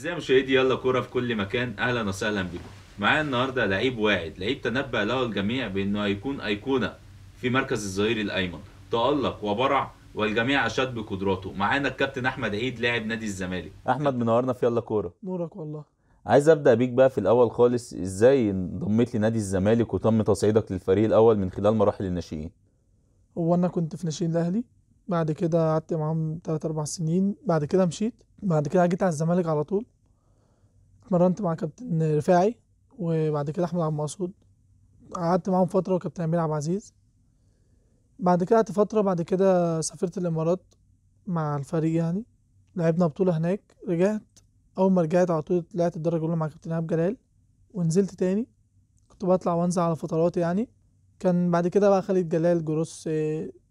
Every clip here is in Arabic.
اعزائي مشاهدي يلا كوره في كل مكان اهلا وسهلا بكم معايا النهارده لعيب واعد لعيب تنبأ له الجميع بانه هيكون ايقونه في مركز الظهير الايمن تألق وبرع والجميع اشاد بقدراته معانا الكابتن احمد عيد لاعب نادي الزمالك احمد منورنا في يلا كوره نورك والله عايز ابدا بيك بقى في الاول خالص ازاي انضميت لنادي الزمالك وتم تصعيدك للفريق الاول من خلال مراحل الناشئين هو انا كنت في ناشئين الاهلي بعد كده قعدت معاهم تلات أربع سنين بعد كده مشيت بعد كده جيت على الزمالك على طول اتمرنت مع كابتن رفاعي وبعد كده أحمد عبد المقصود قعدت معاهم فترة وكابتن أمير عبد العزيز بعد كده قعدت فترة بعد كده سافرت الإمارات مع الفريق يعني لعبنا بطولة هناك رجعت أول ما رجعت على طول طلعت الدرجة الأولى مع كابتن إيهاب جلال ونزلت تاني كنت بطلع وانزل على فترات يعني كان بعد كده بقى خالد جلال جروس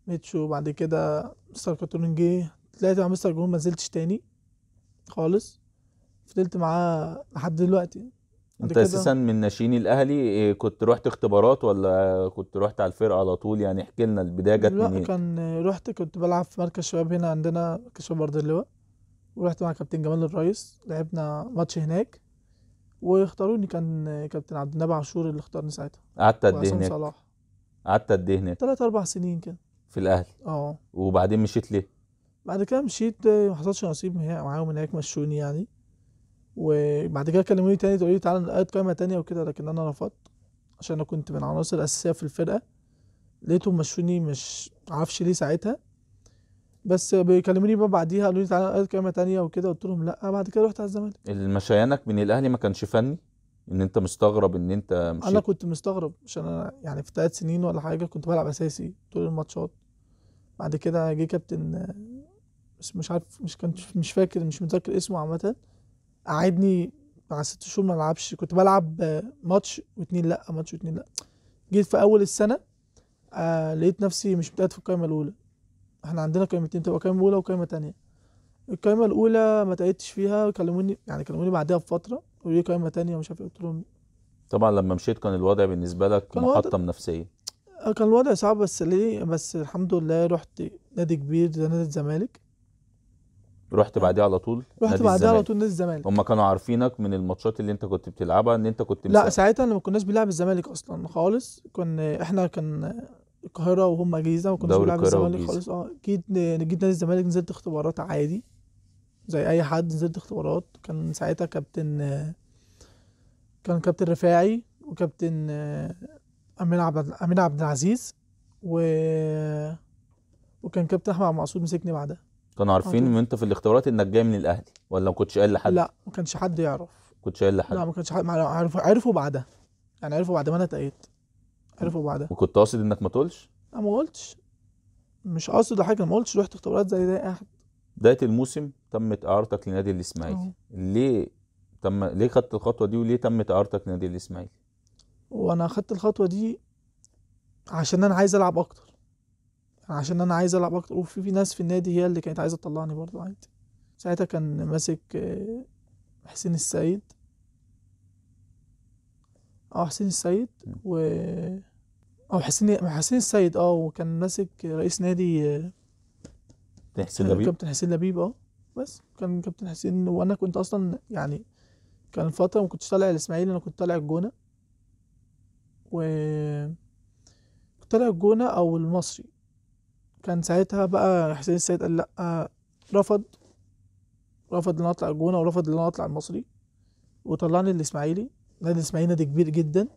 ميتشو بعد كده مستر كاترون جه طلعت مع مستر جون ما نزلتش تاني خالص فضلت معاه لحد دلوقتي انت اساسا من ناشئين الاهلي إيه، كنت رحت اختبارات ولا كنت رحت على الفرقه على طول يعني احكي لنا البدايه جت منين؟ لا كان رحت كنت بلعب في مركز شباب هنا عندنا مركز شباب ارض اللواء ورحت مع كابتن جمال الرئيس لعبنا ماتش هناك واختاروني كان كابتن عبد النبي عاشور اللي اختارني ساعتها قعدت قد ايه هناك؟ قعدت قد ايه هناك؟ ثلاث اربع سنين كده في الاهلي اه وبعدين مشيت ليه؟ بعد كده مشيت آه، ما حصلش نصيب معاهم هناك مشوني يعني وبعد كده كلموني تاني تقولي لي تعالى نقعد قائمه تانية وكده لكن انا رفضت عشان انا كنت من العناصر الاساسيه في الفرقه لقيتهم مشوني مش معرفش ليه ساعتها بس بيكلموني بقى بعديها قالوا لي تعالى نقعد قائمه تانية وكده قلت لهم لا بعد كده رحت على الزمالك المشيانك من الاهلي ما كانش فني ان انت مستغرب ان انت مشيت انا كنت مستغرب عشان انا يعني في ثلاث سنين ولا حاجه كنت بلعب اساسي طول الماتشات بعد كده جه كابتن بس مش عارف مش كنت مش فاكر مش متذكر اسمه عامه قعدني مع ست شهور ما العبش كنت بلعب ماتش واتنين لا ماتش واتنين لا جيت في اول السنه آه لقيت نفسي مش متقعد في القايمه الاولى احنا عندنا قايمتين تبقى قايمه اولى وقايمه تانية القايمه الاولى ما تقعدتش فيها كلموني يعني كلموني بعدها بفتره وليه قائمه تانية ومش عارف إيه. قلت لهم طبعا لما مشيت كان الوضع بالنسبه لك محطم نفسيا آه، كان الوضع صعب بس ليه بس الحمد لله رحت نادي كبير زي نادي الزمالك رحت بعديها على طول رحت بعديها على طول نادي الزمالك هم كانوا عارفينك من الماتشات اللي انت كنت بتلعبها ان انت كنت مساعد. لا ساعتها ما كناش بنلعب الزمالك اصلا خالص كنا احنا كان القاهره وهم جيزه ما كناش بنلعب الزمالك خالص اه جيت جيت نادي الزمالك نزلت اختبارات عادي زي اي حد نزلت اختبارات كان ساعتها كابتن كان كابتن رفاعي وكابتن آه، امين عبد امين عبد العزيز و وكان كابتن احمد مقصود مسكني بعدها كانوا عارفين من انت في الاختبارات انك جاي من الاهلي ولا ما كنتش قايل لحد لا ما كانش حد يعرف كنتش قايل لحد لا ما كانش حد عرفوا عرفوا بعدها يعني عرفوا بعد ما انا اتقيت عرفوا بعدها وكنت قاصد انك ما تقولش؟ لا ما قلتش مش قاصد حاجه ما قلتش رحت اختبارات زي ده بدايه الموسم تمت اعارتك لنادي الاسماعيلي ليه تم ليه خدت الخطوه دي وليه تمت اعارتك لنادي الاسماعيلي وانا خدت الخطوه دي عشان انا عايز العب اكتر عشان انا عايز العب اكتر وفي في ناس في النادي هي اللي كانت عايزه تطلعني برضه عادي ساعتها كان ماسك آه، حسين السيد اه حسين السيد و او حسين حسين السيد اه وكان ماسك رئيس نادي آه، كابتن حسين لبيب كابتن حسين لبيب اه بس كان كابتن حسين وانا كنت اصلا يعني كان فتره ما كنتش طالع الاسماعيلي انا كنت طالع الجونه و كنت طالع الجونه او المصري كان ساعتها بقى حسين السيد قال لا رفض رفض ان اطلع الجونه ورفض ان اطلع المصري وطلعني الاسماعيلي نادي الاسماعيلي نادي كبير جدا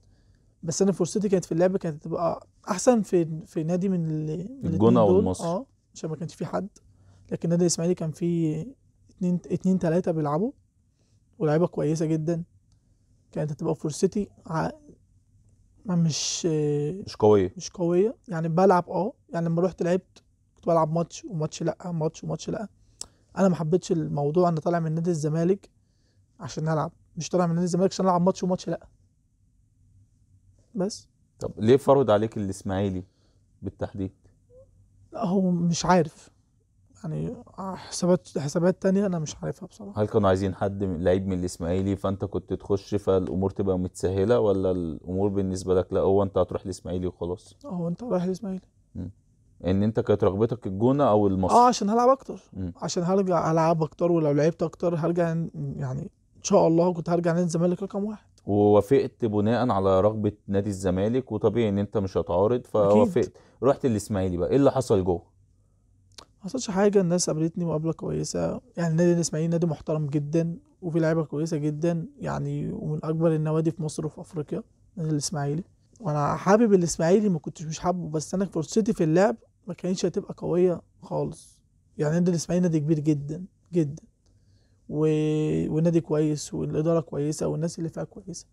بس انا فرصتي كانت في اللعب كانت تبقى احسن في في نادي من, من الجونه والمصري اه عشان ما كانش في حد لكن النادي الاسماعيلي كان فيه اتنين اتنين تلاتة بيلعبوا ولاعيبة كويسة جدا كانت هتبقى فرصتي ع... مش مش قوية مش قوية يعني بلعب اه يعني لما رحت لعبت كنت بلعب ماتش وماتش لا ماتش وماتش لا انا ما حبيتش الموضوع انا طالع من نادي الزمالك عشان العب مش طالع من نادي الزمالك عشان العب ماتش وماتش لا بس طب ليه فرض عليك الاسماعيلي بالتحديد لا هو مش عارف يعني آه، حسابات حسابات تانية انا مش عارفها بصراحه هل كانوا عايزين حد لعيب من الاسماعيلي فانت كنت تخش فالامور تبقى متسهله ولا الامور بالنسبه لك لا هو انت هتروح الاسماعيلي وخلاص اه، هو انت رايح الاسماعيلي ان انت كانت رغبتك الجونه او المصري اه عشان هلعب اكتر مم. عشان هرجع العب اكتر ولو لعبت اكتر هرجع يعني ان شاء الله كنت هرجع نادي الزمالك رقم واحد ووافقت بناء على رغبه نادي الزمالك وطبيعي ان انت مش هتعارض فوافقت رحت الاسماعيلي بقى ايه اللي حصل جوه ما حصلش حاجه الناس قابلتني مقابله كويسه يعني نادي الاسماعيلي نادي محترم جدا وفي لعيبه كويسه جدا يعني ومن اكبر النوادي في مصر وفي افريقيا نادي الاسماعيلي وانا حابب الاسماعيلي ما كنتش مش حابه بس انا فرصتي في اللعب ما كانتش هتبقى قويه خالص يعني نادي الاسماعيلي نادي كبير جدا جدا و... ونادي كويس والاداره كويسه والناس اللي فيها كويسه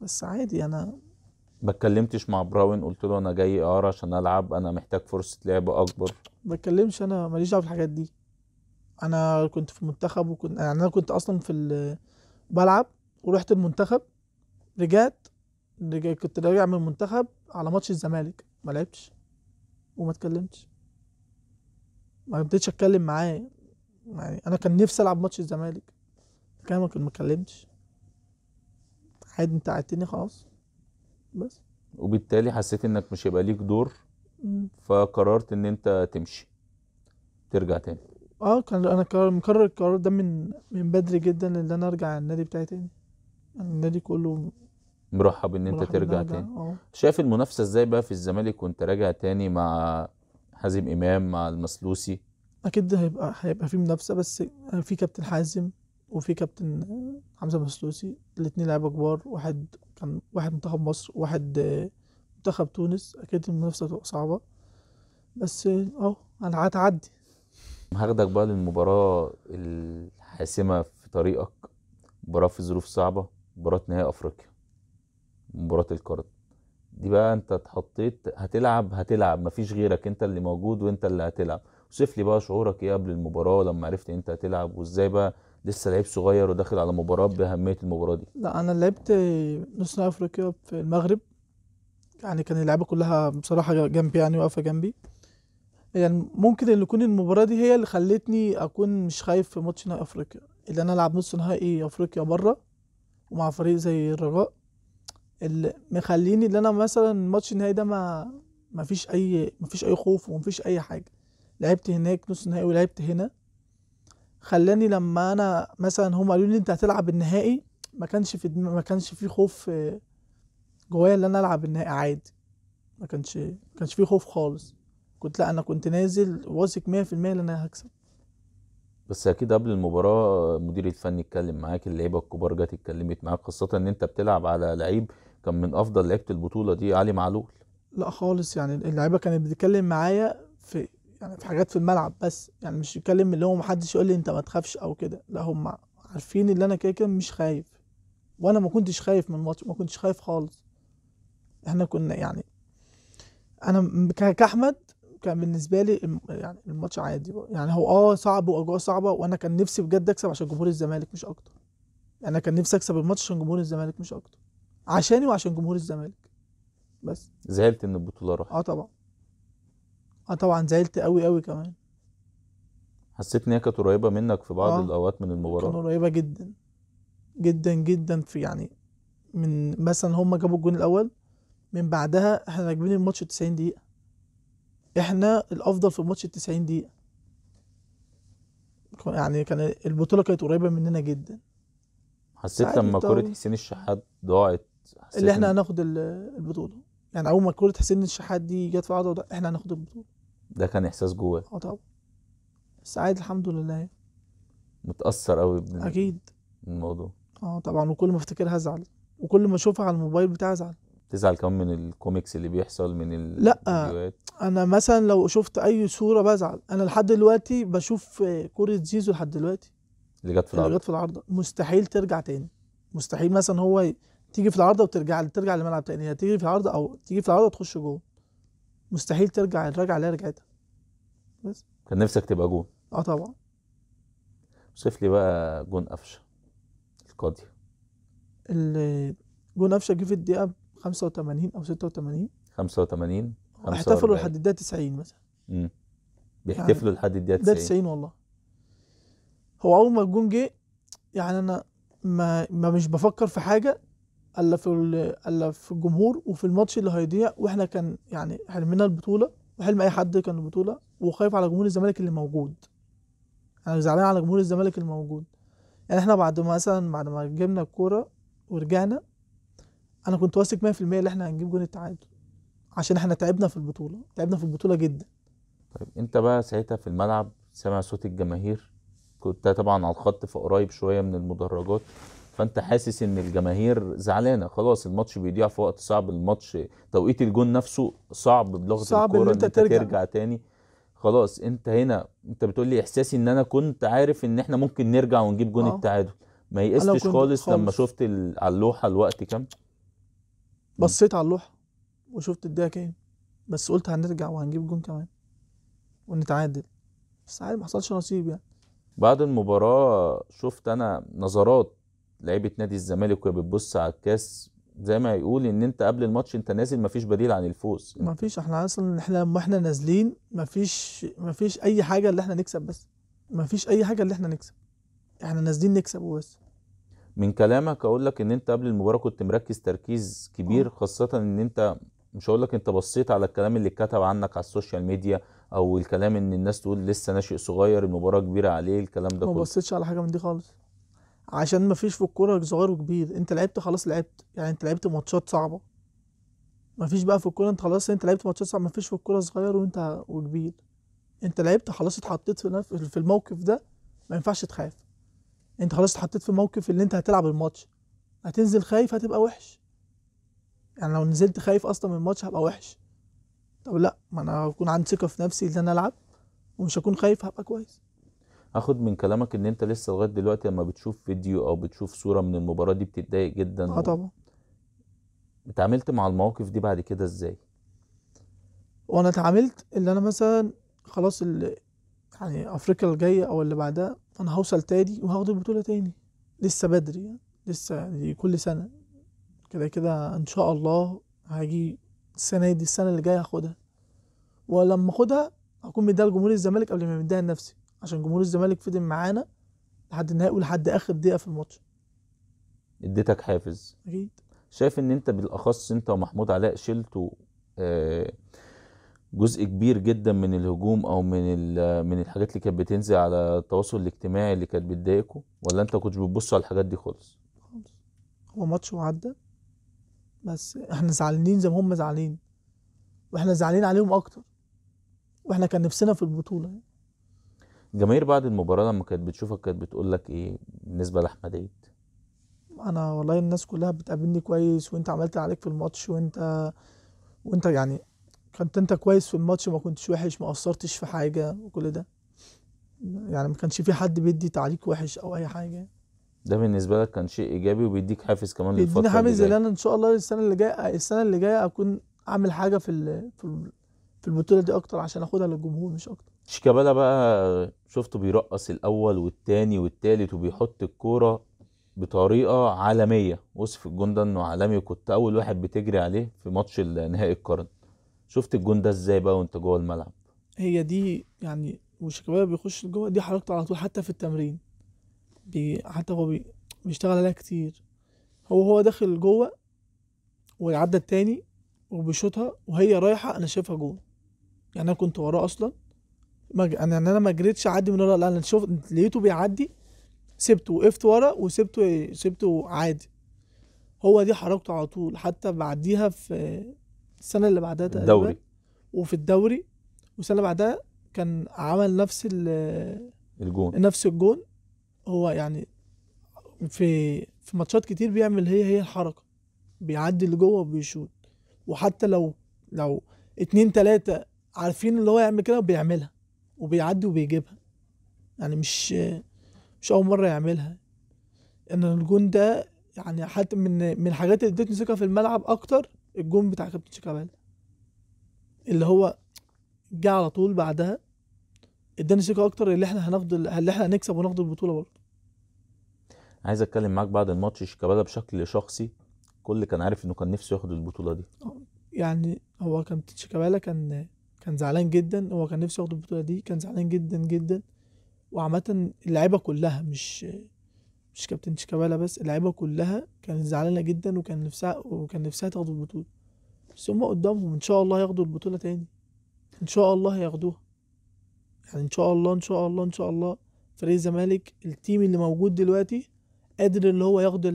بس عادي انا ما اتكلمتش مع براون قلت له انا جاي اقرا عشان العب انا محتاج فرصه لعب اكبر ما اتكلمش انا ماليش دعوه في الحاجات دي انا كنت في المنتخب وكنت يعني انا كنت اصلا في بلعب ورحت المنتخب رجعت كنت راجع من المنتخب على ماتش الزمالك ما لعبتش وما اتكلمتش ما ابتديتش اتكلم معاه يعني انا كان نفسي العب ماتش الزمالك كان ما اتكلمتش عادي انت قعدتني خلاص بس وبالتالي حسيت انك مش هيبقى ليك دور فقررت ان انت تمشي ترجع تاني اه كان انا مكرر القرار ده من من بدري جدا ان انا ارجع النادي بتاعي تاني يعني النادي كله مرحب ان انت مرحب ترجع إن تاني أوه. شايف المنافسه ازاي بقى في الزمالك وانت راجع تاني مع حازم امام مع المسلوسي اكيد هيبقى هيبقى في منافسه بس في كابتن حازم وفي كابتن حمزه مسلوسي الاثنين لعيبه كبار واحد كان واحد منتخب مصر وواحد منتخب تونس اكيد المنافسه هتبقى صعبه بس اه انا هتعدي هاخدك بقى للمباراه الحاسمه في طريقك مباراه في ظروف صعبه مباراه نهائي افريقيا مباراه الكارت دي بقى انت اتحطيت هتلعب هتلعب مفيش غيرك انت اللي موجود وانت اللي هتلعب وصف لي بقى شعورك ايه قبل المباراه لما عرفت انت هتلعب وازاي بقى لسه لعيب صغير وداخل على مباراه باهميه المباراه دي لا انا لعبت نص نهائي افريقيا في المغرب يعني كان اللعيبه كلها بصراحه جنبي يعني واقفه جنبي يعني ممكن ان تكون المباراه دي هي اللي خلتني اكون مش خايف في ماتش نهائي افريقيا اللي انا العب نص نهائي افريقيا بره ومع فريق زي الرجاء اللي مخليني ان انا مثلا الماتش النهائي ده ما ما فيش اي ما فيش اي خوف وما فيش اي حاجه لعبت هناك نص نهائي ولعبت هنا خلاني لما انا مثلا هم قالوا لي انت هتلعب النهائي ما كانش في ما كانش في خوف آه، جوايا ان انا العب النهائي عادي ما كانش ما كانش في خوف خالص كنت لا انا كنت نازل واثق 100% ان انا هكسب بس اكيد قبل المباراه المدير الفني اتكلم معاك اللعيبه الكبار جت اتكلمت معاك خاصه ان انت بتلعب على لعيب كان من افضل لعيبه البطوله دي علي معلول لا خالص يعني اللعيبه كانت بتتكلم معايا في يعني في حاجات في الملعب بس يعني مش يتكلم اللي هو محدش يقول لي انت ما تخافش او كده لا هم عارفين ان انا كده كده مش خايف وانا ما كنتش خايف من الماتش ما كنتش خايف خالص احنا كنا يعني انا كاحمد كان بالنسبه لي يعني الماتش عادي يعني هو اه صعب واجواء صعبه وانا كان نفسي بجد اكسب عشان جمهور الزمالك مش اكتر انا كان نفسي اكسب الماتش عشان جمهور الزمالك مش اكتر عشاني وعشان جمهور الزمالك بس زعلت ان البطوله راحت اه طبعا اه طبعا زعلت قوي قوي كمان حسيت ان هي كانت قريبه منك في بعض آه. الاوقات من المباراه كانت قريبه جدا جدا جدا في يعني من مثلا هم جابوا الجون الاول من بعدها احنا راكبين الماتش 90 دقيقه احنا الافضل في الماتش 90 دقيقه يعني كان البطوله كانت قريبه مننا جدا حسيت لما كره حسين الشحات ضاعت اللي احنا هناخد البطوله يعني اول ما كره حسين الشحات دي جت في عرضه احنا هناخد البطوله ده كان احساس جواه اه طبعا بس عادي الحمد لله متاثر قوي اكيد الموضوع اه طبعا وكل ما افتكرها ازعل وكل ما اشوفها على الموبايل بتاعي ازعل تزعل كمان من الكوميكس اللي بيحصل من ال... لا الفيديوهات انا مثلا لو شفت اي صوره بزعل انا لحد دلوقتي بشوف آه، كوره زيزو لحد دلوقتي اللي جت في العارضه اللي جت في العارضه مستحيل ترجع تاني مستحيل مثلا هو تيجي في العارضه وترجع ترجع للملعب تاني هي تيجي في العارضه او تيجي في العارضه وتخش جوه مستحيل ترجع الرجعه اللي هي رجعتها كان نفسك تبقى جون اه طبعا وصف لي بقى جون قفشه القاضي جون قفشه جه في الدقيقه 85 او 86 85 آه، احتفلوا لحد الدقيقه 90 مثلا امم بيحتفلوا يعني لحد الدقيقه 90 90 والله هو اول ما الجون جه يعني انا ما, ما مش بفكر في حاجه الا في الا في الجمهور وفي الماتش اللي هيضيع واحنا كان يعني حرمنا البطوله وحلم اي حد كان البطوله وخايف على جمهور الزمالك اللي موجود انا زعلان على جمهور الزمالك اللي موجود يعني احنا بعد ما مثلا بعد ما جبنا الكوره ورجعنا انا كنت واثق 100% ان احنا هنجيب جون التعادل عشان احنا تعبنا في البطوله تعبنا في البطوله جدا طيب انت بقى ساعتها في الملعب سامع صوت الجماهير كنت طبعا على الخط فقريب شويه من المدرجات فانت حاسس ان الجماهير زعلانه خلاص الماتش بيضيع في وقت صعب الماتش توقيت الجون نفسه صعب بلغه صعب الكوره ان انت ترجع, ترجع تاني خلاص انت هنا انت بتقول لي احساسي ان انا كنت عارف ان احنا ممكن نرجع ونجيب جون آه. التعادل ما يئستش خالص, خالص لما شفت على اللوحه الوقت كام بصيت على اللوحه وشفت الدقيقه كام بس قلت هنرجع وهنجيب جون كمان ونتعادل بس عادي ما حصلش نصيب يعني بعد المباراه شفت انا نظرات لعيبه نادي الزمالك وهي بتبص على الكاس زي ما يقول ان انت قبل الماتش انت نازل مفيش بديل عن الفوز مفيش احنا اصلا احنا لما احنا نازلين مفيش مفيش اي حاجه اللي احنا نكسب بس مفيش اي حاجه اللي احنا نكسب احنا نازلين نكسب وبس من كلامك اقول لك ان انت قبل المباراه كنت مركز تركيز كبير آه. خاصه ان انت مش هقول لك انت بصيت على الكلام اللي اتكتب عنك على السوشيال ميديا او الكلام ان الناس تقول لسه ناشئ صغير المباراه كبيره عليه الكلام ده كله ما بصيتش على حاجه من دي خالص عشان مفيش في الكوره صغير وكبير انت لعبت خلاص لعبت يعني انت لعبت ماتشات صعبه مفيش بقى في الكوره انت خلاص انت لعبت ماتشات صعبه مفيش في الكوره صغير وانت وكبير انت لعبت خلاص اتحطيت في في الموقف ده ما ينفعش تخاف انت خلاص اتحطيت في موقف اللي انت هتلعب الماتش هتنزل خايف هتبقى وحش يعني لو نزلت خايف اصلا من الماتش هبقى وحش طب لا ما انا هكون عندي ثقه في نفسي ان انا العب ومش هكون خايف هبقى كويس اخد من كلامك ان انت لسه لغايه دلوقتي لما بتشوف فيديو او بتشوف صوره من المباراه دي بتتضايق جدا اه طبعا اتعاملت مع المواقف دي بعد كده ازاي وانا اتعاملت اللي انا مثلا خلاص اللي يعني افريقيا الجايه او اللي بعدها انا هوصل تاني وهاخد البطوله تاني لسه بدري يعني لسه يعني كل سنه كده كده ان شاء الله هاجي السنه دي السنه اللي جايه هاخدها ولما اخدها هكون مديها لجمهور الزمالك قبل ما مديها لنفسي عشان جمهور الزمالك فضل معانا لحد النهائي ولحد اخر دقيقه في الماتش اديتك حافز اكيد شايف ان انت بالاخص انت ومحمود علاء شلتوا آه، جزء كبير جدا من الهجوم او من من الحاجات اللي كانت بتنزل على التواصل الاجتماعي اللي كانت بتضايقكم ولا انت كنتش بتبص على الحاجات دي خالص؟ خالص هو ماتش وعدى بس احنا زعلانين زي ما هم زعلانين واحنا زعلانين عليهم اكتر واحنا كان نفسنا في البطوله يعني. جماهير بعد المباراه لما كانت بتشوفك كانت بتقول لك ايه بالنسبه لاحمد عيد انا والله الناس كلها بتقابلني كويس وانت عملت عليك في الماتش وانت وانت يعني كنت انت كويس في الماتش ما كنتش وحش ما قصرتش في حاجه وكل ده يعني ما كانش في حد بيدي تعليق وحش او اي حاجه ده بالنسبه لك كان شيء ايجابي وبيديك حافز كمان للفتره الجايه حافز ان انا ان شاء الله السنه اللي جايه السنه اللي جايه اكون اعمل حاجه في في البطوله دي اكتر عشان اخدها للجمهور مش اكتر شيكابالا بقى شفته بيرقص الاول والتاني والتالت وبيحط الكوره بطريقه عالميه وصف الجون ده انه عالمي وكنت اول واحد بتجري عليه في ماتش نهائي القرن شفت الجون ده ازاي بقى وانت جوه الملعب هي دي يعني وشيكابالا بيخش جوه دي حركته على طول حتى في التمرين بي حتى هو بي بيشتغل عليها كتير هو هو داخل جوه ويعدى التاني وبيشوطها وهي رايحه انا شايفها جوه يعني انا كنت وراه اصلا مج... انا انا ما جريتش اعدي من ورا لا انا شفت لقيته بيعدي سبته وقفت ورا وسبته سبته عادي هو دي حركته على طول حتى بعديها في السنه اللي بعدها تقريبا الدوري وفي الدوري والسنه اللي بعدها كان عمل نفس الجون نفس الجون هو يعني في في ماتشات كتير بيعمل هي هي الحركه بيعدي لجوه وبيشوط وحتى لو لو اتنين تلاته عارفين اللي هو يعمل كده بيعملها وبيعدي وبيجيبها يعني مش مش اول مره يعملها ان الجون ده يعني حتى من من الحاجات اللي ادتني ثقه في الملعب اكتر الجون بتاع كابتن شيكابالا اللي هو جه على طول بعدها اداني ثقه اكتر اللي احنا هناخد اللي احنا هنكسب وناخد البطوله برضه عايز اتكلم معاك بعد الماتش شيكابالا بشكل شخصي كل كان عارف انه كان نفسه ياخد البطوله دي يعني هو كابتن شيكابالا كان كان زعلان جدا هو كان نفسه ياخد البطوله دي كان زعلان جدا جدا وعامه اللعيبه كلها مش مش كابتن شيكابالا بس اللعيبه كلها كانت زعلانه جدا وكان نفسها وكان نفسها تاخد البطوله بس هما قدامهم ان شاء الله ياخدوا البطوله تاني ان شاء الله هياخدوها يعني ان شاء الله ان شاء الله ان شاء الله فريق الزمالك التيم اللي موجود دلوقتي قادر اللي هو ياخد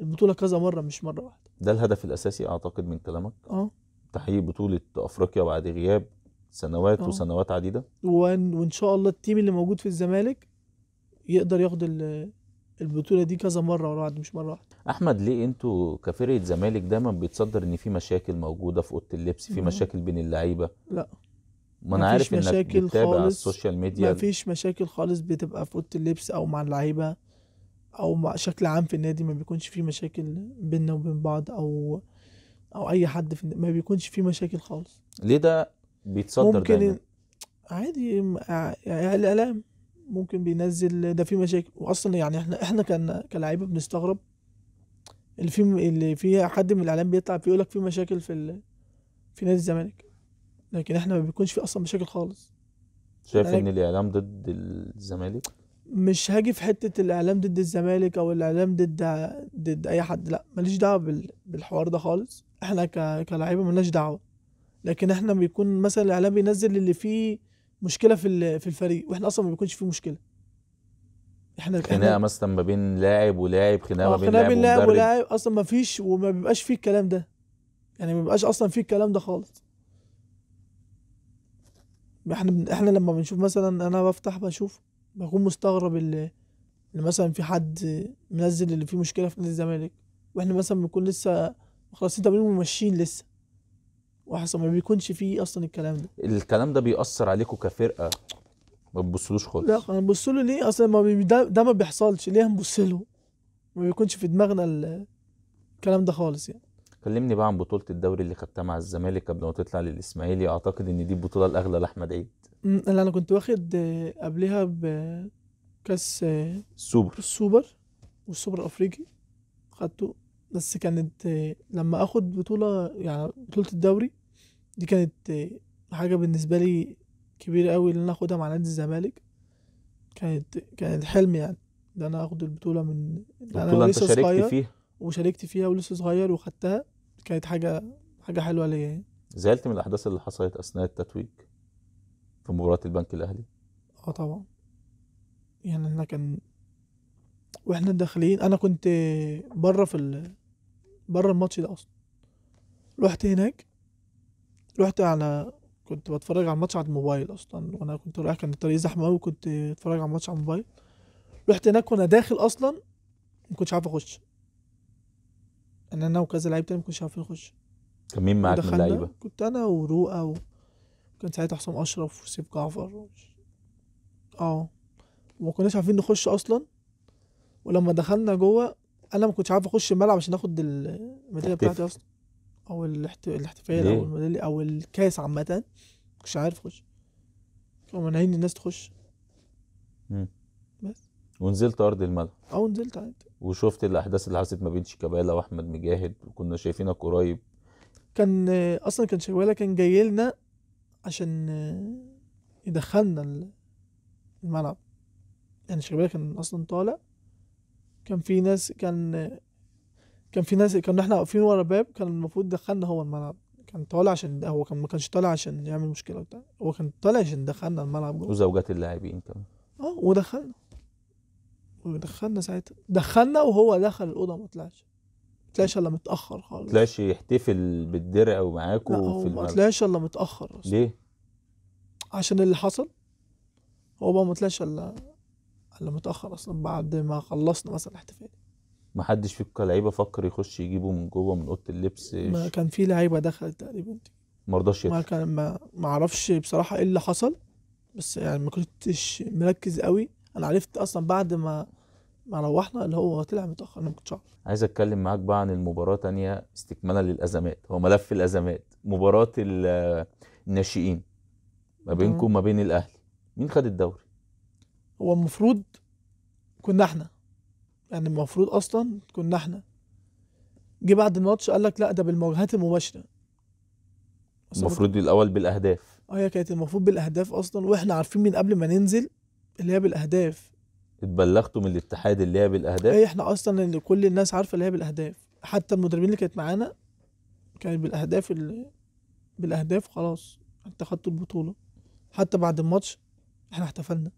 البطوله كذا مره مش مره واحده ده الهدف الاساسي اعتقد من كلامك اه تحقيق بطوله افريقيا بعد غياب سنوات أوه. وسنوات عديده وان وان شاء الله التيم اللي موجود في الزمالك يقدر ياخد البطوله دي كذا مره ورا بعض مش مره واحده احمد ليه انتوا كفرقه زمالك دايما بيتصدر ان في مشاكل موجوده في اوضه اللبس في مشاكل بين اللعيبه لا ما انا عارف انك بتتابع على السوشيال ميديا ما فيش مشاكل خالص بتبقى في اوضه اللبس او مع اللعيبه او مع شكل عام في النادي ما بيكونش في مشاكل بيننا وبين بعض او او اي حد في ما بيكونش فيه مشاكل خالص ليه ده بيتصدر ممكن دايما؟ عادي يعني الاعلام ممكن بينزل ده فيه مشاكل واصلا يعني احنا احنا كان كلاعيبه بنستغرب اللي في اللي في حد من الاعلام بيطلع بيقول لك في مشاكل في ال... في نادي الزمالك لكن احنا ما بيكونش في اصلا مشاكل خالص شايف يعني ان الاعلام ضد الزمالك مش هاجي في حتة الإعلام ضد الزمالك أو الإعلام ضد ضد أي حد لأ ماليش دعوة بالحوار ده خالص إحنا ك... كلاعيبة مالناش دعوة لكن إحنا بيكون مثلا الإعلام بينزل اللي فيه مشكلة في في الفريق وإحنا أصلا ما بيكونش فيه مشكلة إحنا خناقة مثلا ما بين لاعب ولاعب خناقة آه، ما بين لاعب ومدرب خناقة بين لاعب ولاعب أصلا ما فيش وما بيبقاش فيه الكلام ده يعني ما بيبقاش أصلا فيه الكلام ده خالص احنا احنا لما بنشوف مثلا انا بفتح بشوف بكون مستغرب اللي مثلا في حد منزل اللي فيه مشكله في نادي الزمالك واحنا مثلا بنكون لسه مخلصين تمرين وماشيين لسه واحسن ما بيكونش فيه اصلا الكلام ده الكلام ده بيأثر عليكم كفرقه ما تبصلوش خالص لا انا ببص له ليه اصلا ما بي... ده, ده ما بيحصلش ليه هنبص له ما بيكونش في دماغنا الكلام ده خالص يعني كلمني بقى عن بطوله الدوري اللي خدتها مع الزمالك قبل ما تطلع للاسماعيلي اعتقد ان دي البطوله الاغلى لاحمد عيد لا انا كنت واخد آه، قبلها بكاس السوبر آه، السوبر والسوبر الافريقي خدته بس كانت آه، لما اخد بطوله يعني بطوله الدوري دي كانت حاجه بالنسبه لي كبيره قوي ان انا اخدها مع نادي الزمالك كانت كانت حلم يعني ان انا اخد البطوله من البطوله انا لسه انت شاركت صغير فيها وشاركت فيها ولسه صغير وخدتها كانت حاجه حاجه حلوه ليا يعني زعلت من الاحداث اللي حصلت اثناء التتويج في مباراه البنك الاهلي اه طبعا يعني احنا كان واحنا داخلين انا كنت بره في ال... بره الماتش ده اصلا رحت هناك رحت على كنت بتفرج على الماتش على الموبايل اصلا وانا كنت رايح كان الطريق زحمه قوي كنت بتفرج على الماتش على الموبايل رحت هناك وانا داخل اصلا ما كنتش عارف اخش ان انا وكذا لعيب تاني ما كناش عارفين نخش كان مين معاك من اللعيبه؟ كنت انا وروقه وكان ساعتها حسام اشرف وسيف جعفر اه وما كناش عارفين نخش اصلا ولما دخلنا جوه انا ما كنتش عارف اخش الملعب عشان اخد الميداليه بتاعتي اصلا او الاحت... الاحتفال او الميداليه او الكاس عامه ما كنتش عارف اخش كانوا مانعين الناس تخش مم. بس ونزلت ارض الملعب اه ونزلت عادي وشفت الاحداث اللي حصلت ما بين شيكابالا واحمد مجاهد وكنا شايفينك قريب كان آه، اصلا كان شيكابالا كان جاي لنا عشان آه، يدخلنا الملعب يعني شيكابالا كان اصلا طالع كان في ناس كان آه، كان في ناس كنا احنا واقفين ورا باب كان المفروض دخلنا هو الملعب كان طالع عشان هو كان ما كانش طالع عشان يعمل مشكله وبتاع هو كان طالع عشان دخلنا الملعب جوه وزوجات اللاعبين كمان اه ودخلنا ودخلنا ساعتها دخلنا وهو دخل الاوضه ما طلعش ما طلعش الا متاخر خالص طلعش يحتفل بالدرع ومعاكم في ما طلعش الا متاخر أصلا. ليه؟ عشان اللي حصل هو بقى ما طلعش الا الا متاخر اصلا بعد ما خلصنا مثلا الاحتفال ما حدش فيك لعيبه فكر يخش يجيبه من جوه من اوضه اللبس ما كان في لعيبه دخلت تقريبا ما رضاش ما كان ما اعرفش بصراحه ايه اللي حصل بس يعني ما كنتش مركز قوي انا عرفت اصلا بعد ما ما روحنا اللي هو طلع متاخر انا ما كنتش اعرف عايز اتكلم معاك بقى عن المباراه تانية استكمالا للازمات هو ملف الازمات مباراه الناشئين ما بينكم وما بين الاهلي مين خد الدوري هو المفروض كنا احنا يعني المفروض اصلا كنا احنا جه بعد الماتش قال لك لا ده بالمواجهات المباشره المفروض الاول بالاهداف اه هي كانت المفروض بالاهداف اصلا واحنا عارفين من قبل ما ننزل اللي هي بالاهداف اتبلغتوا من الاتحاد اللي هي بالاهداف ايه احنا اصلا ان كل الناس عارفه اللي هي بالاهداف حتى المدربين اللي كانت معانا كانت بالاهداف اللي بالاهداف خلاص انت خدت البطوله حتى بعد الماتش احنا احتفلنا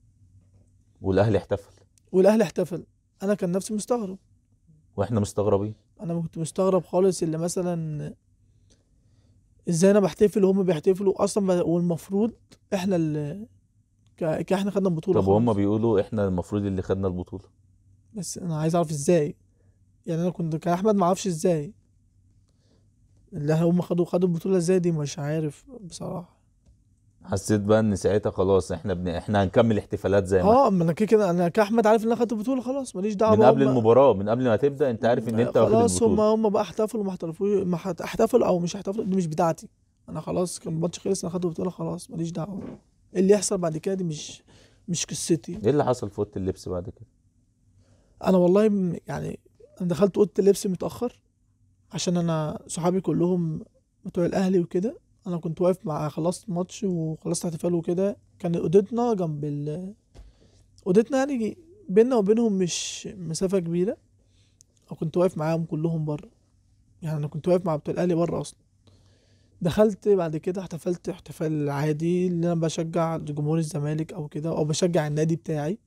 والاهلي احتفل والاهلي احتفل انا كان نفسي مستغرب واحنا مستغربين انا كنت مستغرب خالص اللي مثلا ازاي انا بحتفل وهم بيحتفلوا اصلا والمفروض احنا اللي كا احنا خدنا البطوله طب وهم بيقولوا احنا المفروض اللي خدنا البطوله بس انا عايز اعرف ازاي يعني انا كنت كاحمد ما اعرفش ازاي اللي هم خدوا خدوا البطوله ازاي دي مش عارف بصراحه حسيت بقى ان ساعتها خلاص احنا بن... احنا هنكمل احتفالات زي ما اه ما انا كده انا كاحمد عارف ان انا خدت البطوله خلاص ماليش دعوه من قبل المباراة من قبل ما تبدا انت عارف ان انت واخد البطوله خلاص هم هم بقى احتفلوا ما احتفلوش ما احتفلوا او مش احتفلوا دي مش بتاعتي انا خلاص كان الماتش خلص انا خدت البطوله خلاص ماليش دعوه اللي يحصل بعد كده دي مش مش قصتي ايه اللي حصل في اوضه اللبس بعد كده انا والله يعني انا دخلت اوضه اللبس متاخر عشان انا صحابي كلهم بتوع الاهلي وكده انا كنت واقف مع خلصت ماتش وخلصت احتفال وكده كان اوضتنا جنب ال اوضتنا يعني بينا وبينهم مش مسافه كبيره وكنت واقف معاهم كلهم بره يعني انا كنت واقف مع بتوع الاهلي بره اصلا دخلت بعد كده احتفلت احتفال عادي اللي انا بشجع جمهور الزمالك او كده او بشجع النادي بتاعي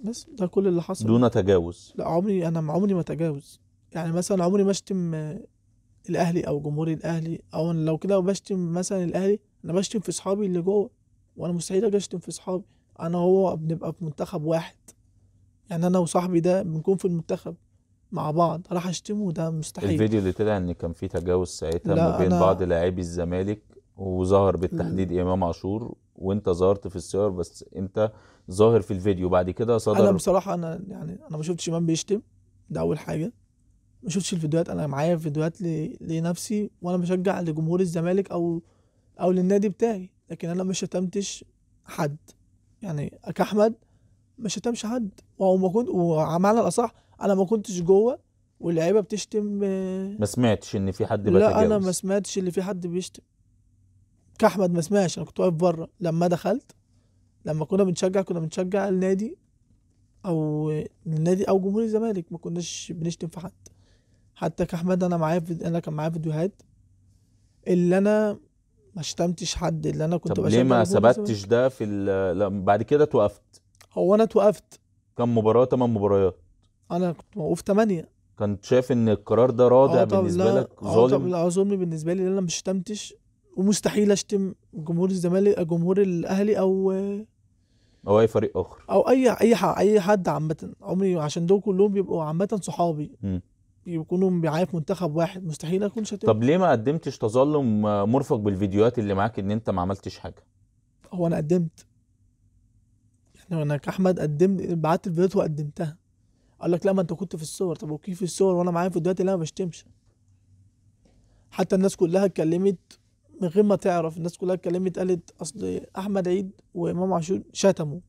بس ده كل اللي حصل دون تجاوز لا عمري انا عمري ما اتجاوز يعني مثلا عمري ما اشتم الاهلي او جمهور الاهلي او لو كده بشتم مثلا الاهلي انا بشتم في اصحابي اللي جوه وانا مستحيل اجي اشتم في اصحابي انا وهو بنبقى في منتخب واحد يعني انا وصاحبي ده بنكون في المنتخب مع بعض راح اشتمه ده مستحيل الفيديو اللي طلع ان كان في تجاوز ساعتها ما بين بعض لاعبي الزمالك وظهر بالتحديد م. امام عاشور وانت ظهرت في الصور بس انت ظاهر في الفيديو بعد كده صدر انا بصراحه انا يعني انا ما شفتش امام بيشتم ده اول حاجه ما شفتش الفيديوهات انا معايا فيديوهات لنفسي وانا بشجع لجمهور الزمالك او او للنادي بتاعي لكن انا ما شتمتش حد يعني كاحمد ما شتمش حد وما كنت وعملنا الاصح انا ما كنتش جوه واللعيبه بتشتم آه، ما سمعتش ان في حد بيتجاوز لا انا ما سمعتش ان في حد بيشتم كاحمد ما سمعش انا كنت واقف بره لما دخلت لما كنا بنشجع كنا بنشجع النادي او النادي او جمهور الزمالك ما كناش بنشتم في حد حتى كاحمد انا معايا في انا كان معايا فيديوهات اللي انا ما شتمتش حد اللي انا كنت طب ليه ما ثبتتش ده في بعد كده توقفت هو انا توقفت كم مباراه 8 مباريات انا كنت موقوف 8 كنت شايف ان القرار ده رادع آه، بالنسبه لا لك آه، ظالم اه ظلم بالنسبه لي ان انا ما شتمتش ومستحيل اشتم جمهور الزمالك جمهور الاهلي او او اي فريق اخر او اي اي اي حد عامه عمري عشان دول كلهم بيبقوا عامه صحابي م. يكونوا معايا في منتخب واحد مستحيل اكون شتمت طب ليه ما قدمتش تظلم مرفق بالفيديوهات اللي معاك ان انت ما عملتش حاجه هو انا قدمت يعني انا كاحمد قدمت بعت الفيديوهات وقدمتها قال لك لا ما انت كنت في الصور طب وكيف في الصور وانا معايا فيديوهات اللي انا ما بشتمش حتى الناس كلها اتكلمت من غير ما تعرف الناس كلها اتكلمت قالت اصل احمد عيد وامام عاشور شتموا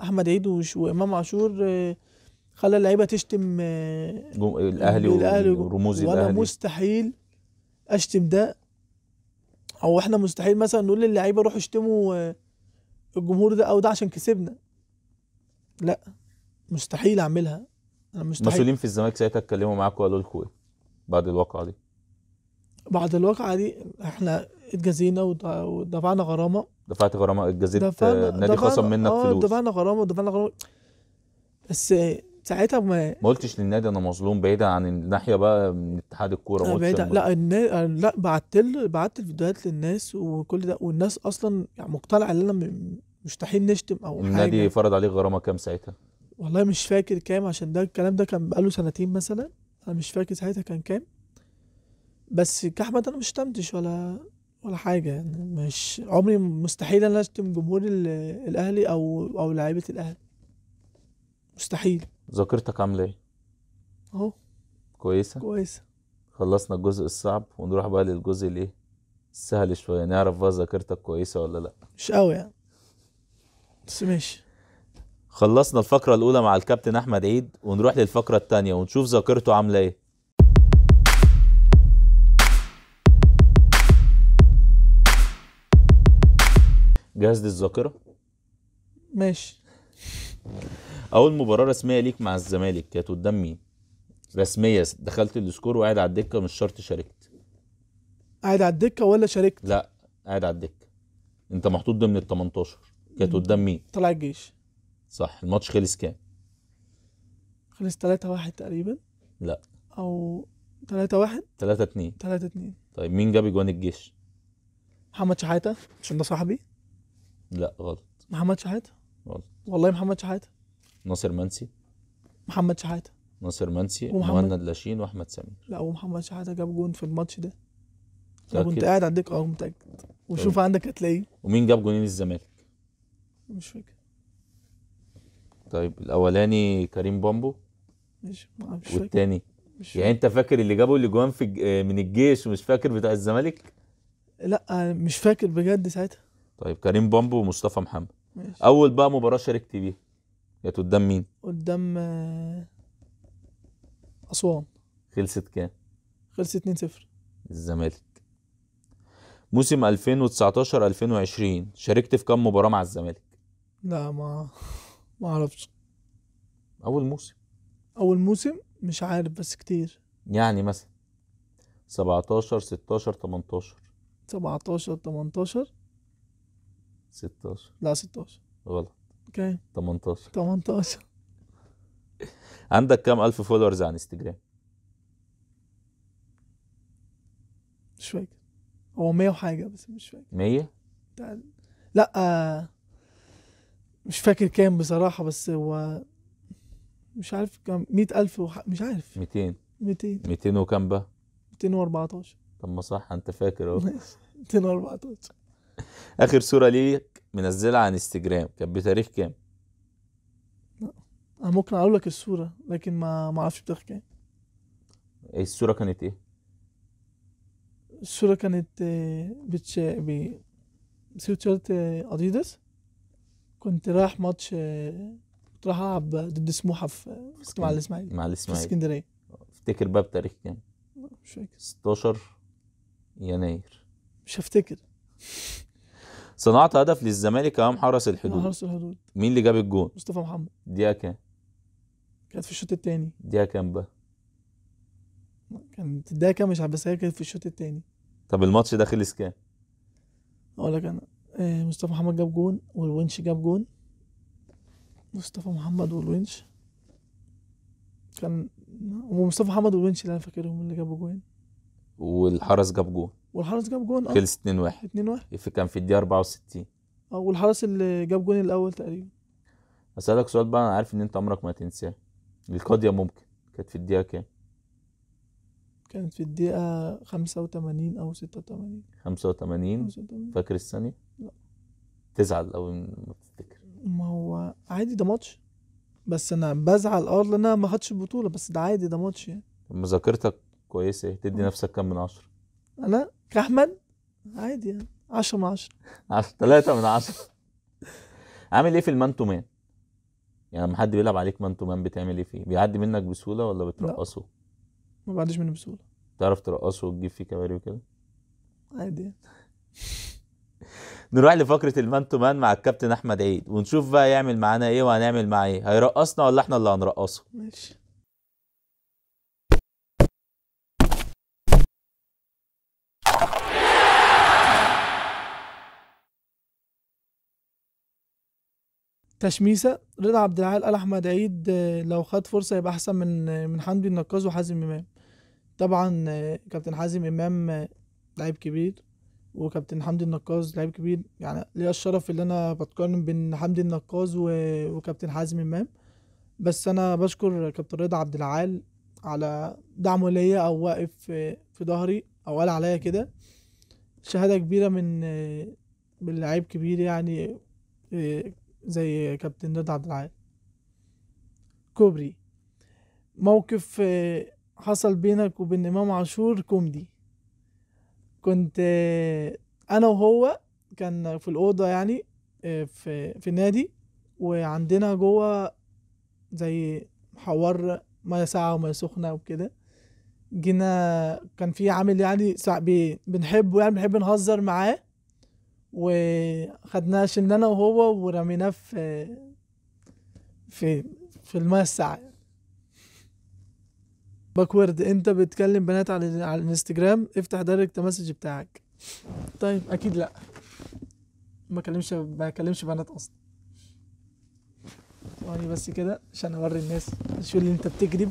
احمد عيد وامام عاشور آه، خلى اللعيبه تشتم آه، الاهلي الاهلي ورموز الاهلي وانا مستحيل اشتم ده او احنا مستحيل مثلا نقول للعيبه روحوا اشتموا آه، الجمهور ده او ده عشان كسبنا لا مستحيل اعملها انا مستحيل المسؤولين في الزمالك ساعتها اتكلموا معاكم وقالوا لكم ايه بعد الواقعه دي بعد الواقعه دي احنا اتجزينا ودفعنا غرامه دفعت غرامه اتجازيت النادي آه، خصم منك آه فلوس دفعنا غرامه ودفعنا غرامه بس ساعتها ما ما قلتش للنادي انا مظلوم بعيدا عن الناحيه بقى من اتحاد الكوره آه، بعيدا لا النا... لا بعت بعت الفيديوهات للناس وكل ده والناس اصلا يعني مقتنعه ان انا مستحيل نشتم او النادي حاجه النادي فرض عليك غرامه كام ساعتها؟ والله مش فاكر كام عشان ده الكلام ده كان بقاله سنتين مثلا انا مش فاكر ساعتها كان كام بس كأحمد انا مش شتمتش ولا ولا حاجه يعني مش عمري مستحيل انا اشتم جمهور الاهلي او او لعيبه الاهلي مستحيل ذاكرتك عامله ايه؟ اهو كويسه كويسه خلصنا الجزء الصعب ونروح بقى للجزء الايه السهل شويه نعرف بقى ذاكرتك كويسه ولا لا مش قوي يعني بس ماشي خلصنا الفقرة الأولى مع الكابتن أحمد عيد ونروح للفقرة الثانية ونشوف ذاكرته عاملة إيه لي الذاكرة؟ ماشي أول مباراة رسمية ليك مع الزمالك كانت قدام مين؟ رسمية دخلت السكور وقاعد على الدكة مش شرط شاركت قاعد على الدكة ولا شاركت؟ لا قاعد على الدكة أنت محطوط ضمن ال 18 كانت قدام مين؟ طلع الجيش صح الماتش خلص كام؟ خلص 3 1 تقريبا لا او 3 1 3 2 3 2 طيب مين جاب اجوان الجيش؟ محمد شحاته عشان ده صاحبي لا غلط محمد شحاته غلط والله محمد شحاته ناصر منسي محمد شحاته ناصر منسي ومهند لاشين واحمد سمير لا ومحمد شحاته جاب جون في الماتش ده انا كنت قاعد عندك اه متاكد وشوف طيب. عندك هتلاقيه ومين جاب جونين الزمالك مش فاكر طيب الاولاني كريم بامبو ماشي مش والتاني مش يعني انت فاكر اللي اللي جوان في آه، من الجيش ومش فاكر بتاع الزمالك لا مش فاكر بجد ساعتها طيب كريم بامبو ومصطفى محمد ماشي. اول بقى مباراه شاركت بيها كانت قدام مين قدام آه، اسوان خلصت كام خلصت 2-0 الزمالك موسم 2019 2020 شاركت في كام مباراه مع الزمالك لا ما ما اعرفش اول موسم اول موسم مش عارف بس كتير يعني مثلا 17 16 18 17 18 16 لا 16 غلط اوكي 18 18 عندك كام الف فولورز على انستجرام مش فاكر هو 100 وحاجه بس مش فاكر 100 لا آه، مش فاكر كام بصراحه بس هو مش عارف كام 100000 وح... مش عارف 200 200 200 وكام بقى 214 طب ما صح انت فاكر اهو 214 اخر صوره ليك منزلها عن انستجرام كانت بتاريخ كام انا ممكن اقول لك الصوره لكن ما ما اعرفش بتاريخ كام ايه الصوره كانت ايه الصوره كانت آه، بتش بي... سويتشيرت اديداس آه، كنت رايح ماتش كنت رايح العب ضد سموحه في مع الاسماعيلي مع الاسماعيلي في اسكندريه افتكر بقى بتاريخ كام؟ مش فاكر 16 يناير مش هفتكر صنعت هدف للزمالك امام حرس الحدود حرس الحدود مين اللي جاب الجون؟ مصطفى محمد دقيقة كام؟ كانت في الشوط الثاني دقيقة كام بقى؟ كانت الدقيقة كام مش عارف بس هي كانت في الشوط الثاني طب الماتش ده خلص كام؟ اقول لك انا آه، مصطفى محمد جاب جون والونش جاب جون مصطفى محمد والونش كان ومصطفى محمد والونش اللي انا فاكرهم اللي جابوا جون والحرس جاب جون والحرس جاب جون اه خلص 2 1 2 1 كان في الدقيقه 64 اه والحرس اللي جاب جون الاول تقريبا اسالك سؤال بقى انا عارف ان انت عمرك ما تنساه القاضيه ممكن كانت في الدقيقه كام كانت في الدقيقه 85 او 86 85 فاكر الثانيه تزعل قوي ما تفتكر ما هو عادي ده ماتش بس انا بزعل اه لان انا ما خدتش البطوله بس ده عادي ده ماتش يعني مذاكرتك كويسه ايه تدي نفسك كام من عشرة انا كاحمد عادي يعني 10 من 10 10 3 من 10 عامل ايه في المان تو مان؟ يعني لما حد بيلعب عليك مان تو مان بتعمل ايه فيه؟ بيعدي منك بسهوله ولا بترقصه؟ ما بعديش مني بسهوله تعرف ترقصه وتجيب فيه كباري وكده؟ عادي يعني. نروح لفقره المان تو مان مع الكابتن احمد عيد ونشوف بقى يعمل معانا ايه وهنعمل معاه ايه هيرقصنا ولا احنا اللي هنرقصه ماشي تشميسه رضا عبد العال قال احمد عيد آه، لو خد فرصه يبقى احسن من آه، من حمدي النقاز وحازم امام طبعا آه، كابتن حازم امام لعيب كبير وكابتن حمدي النقاز لعيب كبير يعني ليا الشرف اللي انا بتقارن بين حمدي النقاز و... وكابتن حازم امام بس انا بشكر كابتن رضا عبد العال على دعمه ليا او واقف في, في ظهري او قال عليا كده شهاده كبيره من من لعيب كبير يعني آه، زي كابتن رضا عبد العال كوبري موقف آه، حصل بينك وبين امام عاشور كوميدي كنت انا وهو كان في الاوضه يعني آه، في في النادي وعندنا جوه زي حوار ميه ساقعه وميه سخنه وكده جينا كان في عامل يعني بنحبه يعني بنحب نهزر معاه وخدناه شلناه انا وهو ورميناه في في في الميه الساقعه باكورد انت بتكلم بنات على على الانستجرام افتح دايركت مسج بتاعك طيب اكيد لا ما اكلمش ما كلمش بنات اصلا ثواني طيب، بس كده عشان اوري الناس شو اللي انت بتكذب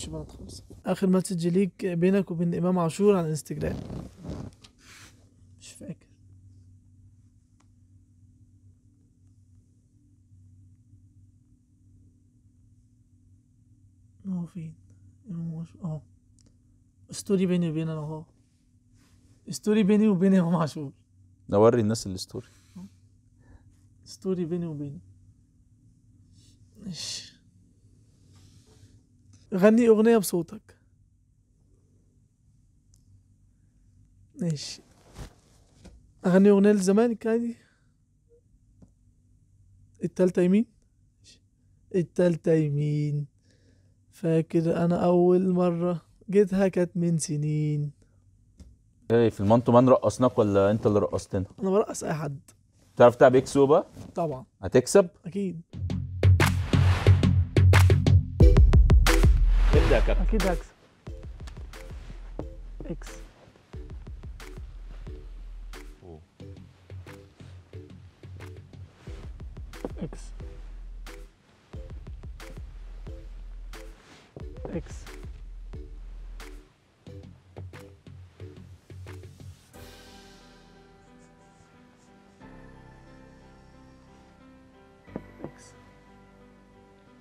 مش بنات خالص آخر مسج ليك بينك وبين إمام عاشور على الانستجرام مش فاكر هو فين إمام عاشور أهو ستوري بيني وبين أنا أهو ستوري بيني وبين إمام عاشور نوري الناس الستوري ستوري بيني وبينه ماشي غني أغنية بصوتك ماشي أغني أغنية للزمالك عادي التالتة يمين التالتة يمين فاكر أنا أول مرة جيتها كانت من سنين ايه في المانتو مان رقصناك ولا انت اللي رقصتنا؟ انا برقص اي حد تعرف تعب اكس بقى؟ طبعا هتكسب؟ اكيد اكيد يا اكيد هكسب اكس اكس اكس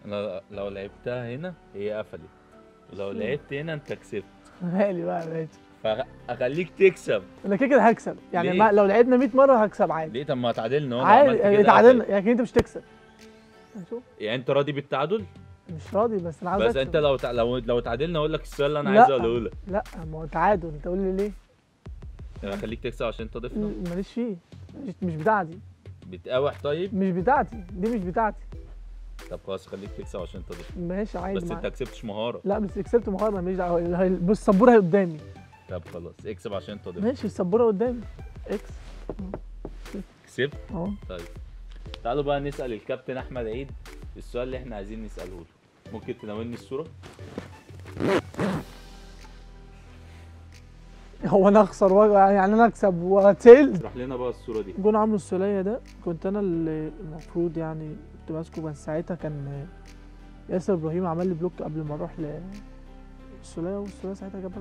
انا لو لعبتها هنا هي قفلت لو لعبت هنا انت كسبت غالي بقى يا باشا فاخليك تكسب انا كده كده هكسب يعني ما لو لعبنا 100 مره هكسب عادي ليه طب ما تعادلنا عادي اتعادلنا يعني انت مش تكسب شوف يعني انت راضي بالتعادل؟ مش راضي بس انا عاوز بس أكسب. انت لو تع... لو لو اتعادلنا اقول لك السؤال اللي انا عايز اقوله لك لا ما هو تعادل انت قول لي ليه؟ انا يعني اخليك تكسب عشان انت ضيفنا ماليش فيه مش بتاعتي بتقاوح طيب؟ مش بتاعتي دي مش بتاعتي طب خلاص خليك تكسب عشان انت ماشي عادي بس انت ما كسبتش مهاره لا بس كسبت مهاره ماليش دعوه بص السبوره قدامي طب خلاص اكسب عشان انت ماشي السبوره قدامي اكسب كسبت؟ اه طيب تعالوا بقى نسال الكابتن احمد عيد السؤال اللي احنا عايزين نساله له ممكن تناولني الصوره؟ هو انا اخسر و... يعني انا اكسب واتيل روح لنا بقى الصوره دي جون عمرو السوليه ده كنت انا اللي المفروض يعني ماسكه بس ساعتها كان ياسر ابراهيم عمل لي بلوك قبل ما اروح للسوليه والسوليه ساعتها جاب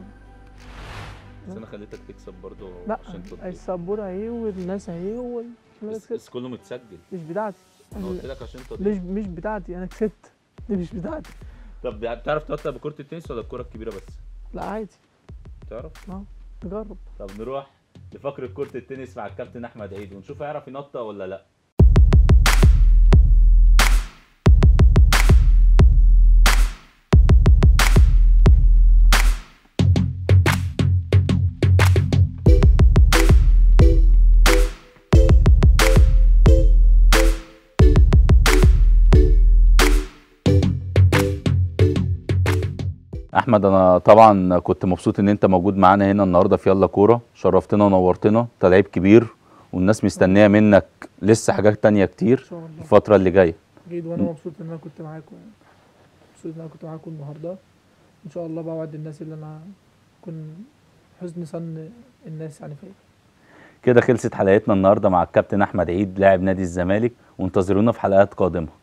بس انا خليتك تكسب برضه لا السبوره اهي والناس اهي بس, بس كله متسجل مش بتاعتي انا قلت لك عشان تضيع مش مش بتاعتي انا كسبت دي مش بتاعتي طب بتعرف يعني تقطع بكره التنس ولا الكره الكبيره بس؟ لا عادي تعرف؟ اه نجرب طب نروح لفقره كره التنس مع الكابتن احمد عيد ونشوف هيعرف ينطق ولا لا احمد انا طبعا كنت مبسوط ان انت موجود معانا هنا النهارده في يلا كوره شرفتنا ونورتنا انت لعيب كبير والناس مستنيه منك لسه حاجات تانية كتير الفتره اللي جايه اكيد وانا مبسوط ان انا كنت معاكم يعني مبسوط ان انا كنت معاكم النهارده ان شاء الله بوعد الناس اللي انا كن حزن صن الناس يعني فيا كده خلصت حلقتنا النهارده مع الكابتن احمد عيد لاعب نادي الزمالك وانتظرونا في حلقات قادمه